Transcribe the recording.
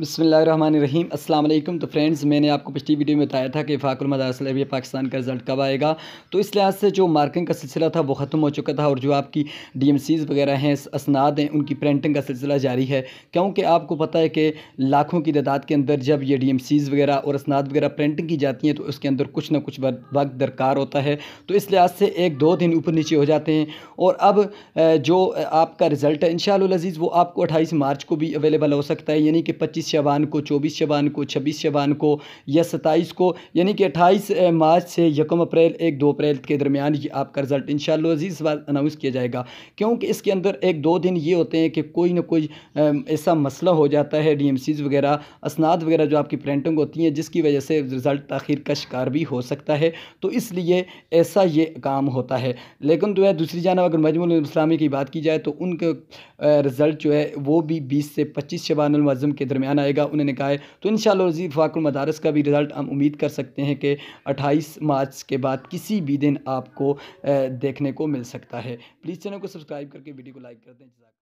بسم اللہ الرحمن الرحیم السلام علیکم تو فرینڈز میں نے آپ کو پچھلی ویڈیو میں بتایا تھا کہ فاکر المدارس علیہ پاکستان کا رزلٹ کب آئے گا تو اس لحاظ سے جو مارکنگ کا سلسلہ تھا وہ ختم ہو چکا تھا اور جو آپ کی ڈی ایم سیز وغیرہ ہیں اسناد ہیں ان کی پرنٹنگ کا سلسلہ جاری ہے کیونکہ آپ کو پتہ ہے کہ لاکھوں کی تعداد کے اندر جب یہ ڈی ایم سیز وغیرہ اور اسناد وغیرہ پرنٹنگ کی جاتی ہیں تو اس کے اندر کچھ نہ کچھ وقت درکار ہوتا ہے تو اس لحاظ سے ایک دو دن اوپر نیچے ہو جاتے ہیں اور اب جو آپ کا رزلٹ ہے ان شاء وہ آپ کو اٹھائیس مارچ کو بھی اویلیبل ہو سکتا ہے یعنی کہ پچیس شبان کو چوبیس شبان کو چھبیس شبان کو یا ستائیس کو یعنی کہ اٹھائیس مارچ سے یکم اپریل ایک دو اپریل کے درمیان یہ آپ کا رزلٹ انشاءاللہ عزیز بات اناؤنس کیا جائے گا کیونکہ اس کے اندر ایک دو دن یہ ہوتے ہیں کہ کوئی نہ کوئی ایسا مسئلہ ہو جاتا ہے ڈی ایم سیز وغیرہ اسناد وغیرہ جو آپ کی پرنٹنگ ہوتی ہیں جس کی وجہ سے رزلٹ تاخیر کا شکار بھی ہو سکتا ہے تو اس لیے ایسا یہ کام ہوتا ہے لیکن جو ہے دوسری جانب اگر الاسلامی کی بات کی جائے تو ان کا رزلٹ جو ہے وہ بھی بیس سے پچیس شبان المعظم کے درمیان بنائے گا تو انشاءاللہ رضی فاق المدارس مدارس کا بھی رزلٹ ہم امید کر سکتے ہیں کہ اٹھائیس مارچ کے بعد کسی بھی دن آپ کو دیکھنے کو مل سکتا ہے پلیز چینل کو سبسکرائب کر کے ویڈیو کو لائک کر دیں